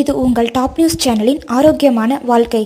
இது உங்கள் top news சேனலின் ஆரோக்கியமான வாழ்க்கை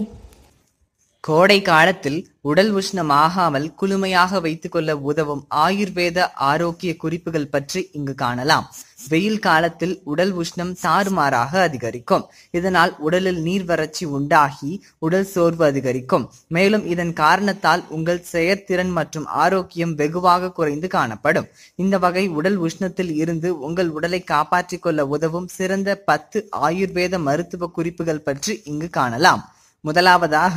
கோடை காலத்தில் உடல் உஷ்ணம் ஆகாமல் குளுமையாக வைத்துக்கொள்ள உதவும் ஆயுர்வேத ஆரோக்கிய குறிப்புகள் பற்றி இங்கு காணலாம் வெயில் காலத்தில் உடல் உஷ்ணம் தாறுமாறாக அதிகரிக்கும் இதனால் உடலில் நீர் வறட்சி உண்டாகி உடல் சோர்வு அதிகரிக்கும் மேலும் இதன் காரணத்தால் உங்கள் செயற்திறன் மற்றும் ஆரோக்கியம் வெகுவாக குறைந்து காணப்படும் இந்த வகை உடல் உஷ்ணத்தில் இருந்து உங்கள் உடலை காப்பாற்றிக் கொள்ள உதவும் சிறந்த பத்து ஆயுர்வேத மருத்துவ குறிப்புகள் பற்றி இங்கு காணலாம் முதலாவதாக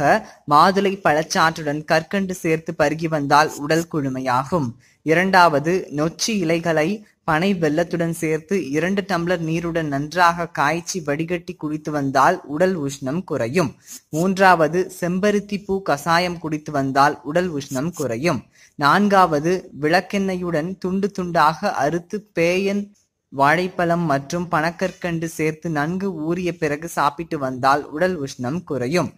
மாதுளை பழச்சாற்றுடன் கற்கண்டு சேர்த்து பருகி வந்தால் உடல் குழுமையாகும் இரண்டாவது நொச்சி இலைகளை பனை வெள்ளத்துடன் சேர்த்து இரண்டு டம்ளர் நீருடன் நன்றாக காய்ச்சி வடிகட்டி குடித்து வந்தால் உடல் உஷ்ணம் குறையும் மூன்றாவது செம்பருத்தி பூ கசாயம் குடித்து வந்தால் உடல் உஷ்ணம் குறையும் நான்காவது விளக்கெண்ணெயுடன் துண்டு துண்டாக அறுத்து பேயன் வாழைப்பழம் மற்றும் பனக்கற்கண்டு சேர்த்து நன்கு ஊறிய பிறகு சாப்பிட்டு வந்தால் உடல் உஷ்ணம் குறையும்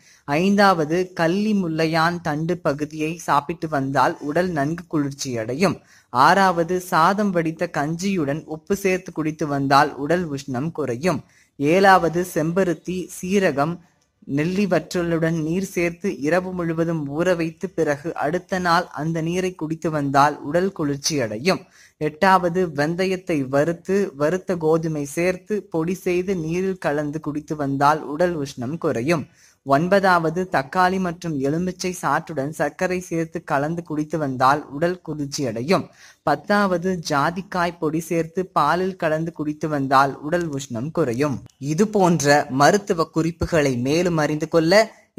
ஐந்தாவது கள்ளி முல்லையான் தண்டு பகுதியை சாப்பிட்டு வந்தால் உடல் நன்கு குளிர்ச்சியடையும் ஆறாவது சாதம் வடித்த கஞ்சியுடன் உப்பு சேர்த்து குடித்து வந்தால் உடல் உஷ்ணம் குறையும் ஏழாவது செம்பருத்தி சீரகம் நெல்லி வற்றலுடன் நீர் சேர்த்து இரவு முழுவதும் ஊற வைத்து பிறகு அடுத்த நாள் அந்த நீரை குடித்து வந்தால் உடல் குளிர்ச்சி அடையும் எட்டாவது வெந்தயத்தை வறுத்து வறுத்த கோதுமை சேர்த்து பொடி செய்து நீரில் கலந்து குடித்து வந்தால் உடல் உஷ்ணம் குறையும் ஒன்பதாவது தக்காளி மற்றும் எலுமிச்சை சாற்றுடன் சர்க்கரை சேர்த்து கலந்து குடித்து வந்தால் உடல் குளிர்ச்சி அடையும் பத்தாவது ஜாதிக்காய் பொடி சேர்த்து பாலில் கலந்து குடித்து வந்தால் உடல் உஷ்ணம் குறையும் இது போன்ற மருத்துவ குறிப்புகளை மேலும் அறிந்து கொள்ள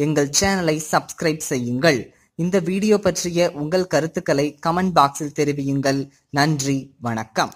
எங்கள் சேனலை சப்ஸ்கிரைப் செய்யுங்கள் இந்த வீடியோ பற்றிய உங்கள் கருத்துக்களை கமெண்ட் பாக்ஸில் தெரிவியுங்கள் நன்றி வணக்கம்